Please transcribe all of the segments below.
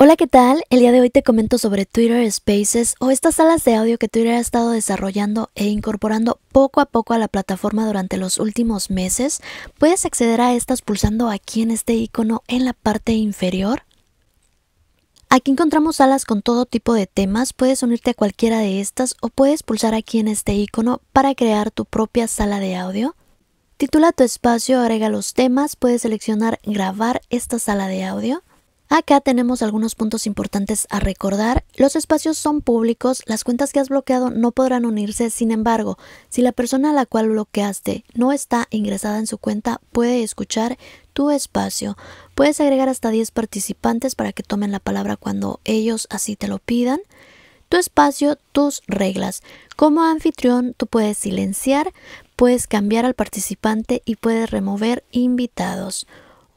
Hola, ¿qué tal? El día de hoy te comento sobre Twitter Spaces o estas salas de audio que Twitter ha estado desarrollando e incorporando poco a poco a la plataforma durante los últimos meses. Puedes acceder a estas pulsando aquí en este icono en la parte inferior. Aquí encontramos salas con todo tipo de temas, puedes unirte a cualquiera de estas o puedes pulsar aquí en este icono para crear tu propia sala de audio. Titula tu espacio, agrega los temas, puedes seleccionar grabar esta sala de audio. Acá tenemos algunos puntos importantes a recordar. Los espacios son públicos, las cuentas que has bloqueado no podrán unirse, sin embargo, si la persona a la cual bloqueaste no está ingresada en su cuenta, puede escuchar tu espacio. Puedes agregar hasta 10 participantes para que tomen la palabra cuando ellos así te lo pidan. Tu espacio, tus reglas. Como anfitrión, tú puedes silenciar, puedes cambiar al participante y puedes remover invitados.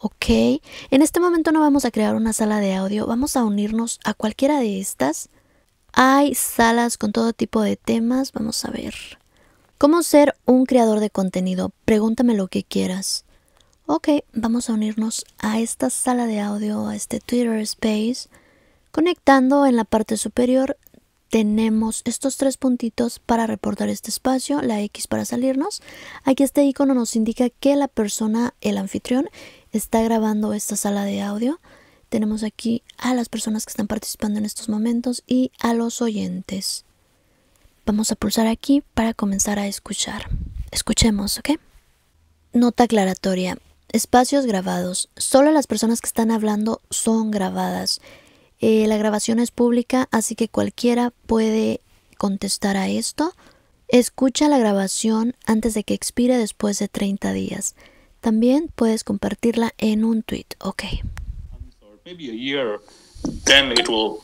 ¿ok? En este momento no vamos a crear una sala de audio, vamos a unirnos a cualquiera de estas. Hay salas con todo tipo de temas, vamos a ver. ¿Cómo ser un creador de contenido? Pregúntame lo que quieras. Ok, vamos a unirnos a esta sala de audio, a este Twitter Space. Conectando en la parte superior tenemos estos tres puntitos para reportar este espacio, la X para salirnos. Aquí este icono nos indica que la persona, el anfitrión, está grabando esta sala de audio. Tenemos aquí a las personas que están participando en estos momentos y a los oyentes. Vamos a pulsar aquí para comenzar a escuchar. Escuchemos, ¿ok? Nota aclaratoria. Espacios grabados. Solo las personas que están hablando son grabadas. Eh, la grabación es pública, así que cualquiera puede contestar a esto. Escucha la grabación antes de que expire después de 30 días. También puedes compartirla en un tweet, okay. Maybe a year, then it will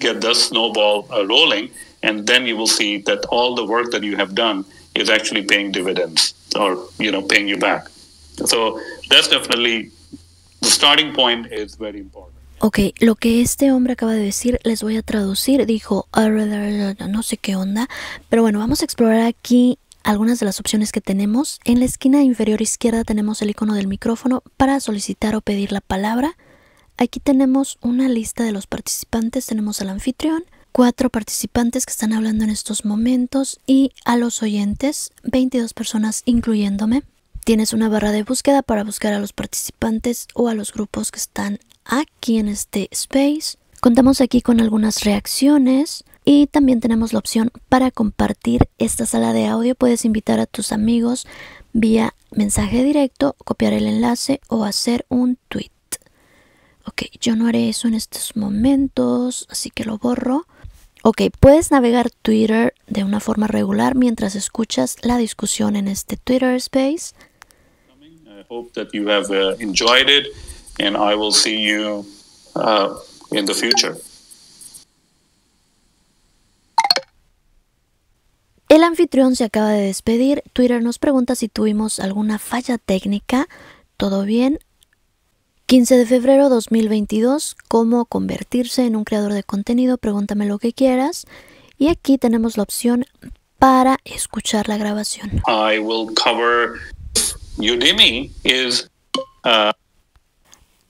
get the snowball uh, rolling, and then you will see that all the work that you have done is actually paying dividends, or you know, paying you back. So that's definitely the starting point is very important. okay. lo que este hombre acaba de decir les voy a traducir. Dijo, no sé qué onda, pero bueno, vamos a explorar aquí algunas de las opciones que tenemos. En la esquina inferior izquierda tenemos el icono del micrófono para solicitar o pedir la palabra. Aquí tenemos una lista de los participantes, tenemos al anfitrión, cuatro participantes que están hablando en estos momentos y a los oyentes, 22 personas incluyéndome. Tienes una barra de búsqueda para buscar a los participantes o a los grupos que están aquí en este space. Contamos aquí con algunas reacciones, y también tenemos la opción para compartir esta sala de audio. Puedes invitar a tus amigos vía mensaje directo, copiar el enlace o hacer un tweet. Ok, yo no haré eso en estos momentos, así que lo borro. Ok, puedes navegar Twitter de una forma regular mientras escuchas la discusión en este Twitter Space. I hope that you have uh, enjoyed it and I will see uh, future. El anfitrión se acaba de despedir. Twitter nos pregunta si tuvimos alguna falla técnica. ¿Todo bien? 15 de febrero 2022, cómo convertirse en un creador de contenido, pregúntame lo que quieras. Y aquí tenemos la opción para escuchar la grabación. I will cover is uh,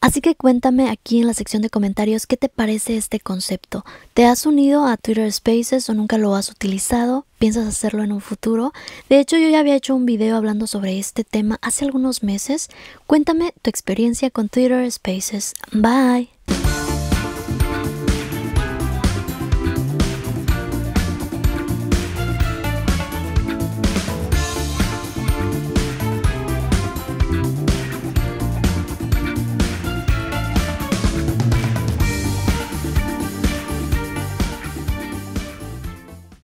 Así que cuéntame aquí en la sección de comentarios qué te parece este concepto. ¿Te has unido a Twitter Spaces o nunca lo has utilizado? ¿Piensas hacerlo en un futuro? De hecho, yo ya había hecho un video hablando sobre este tema hace algunos meses. Cuéntame tu experiencia con Twitter Spaces. Bye.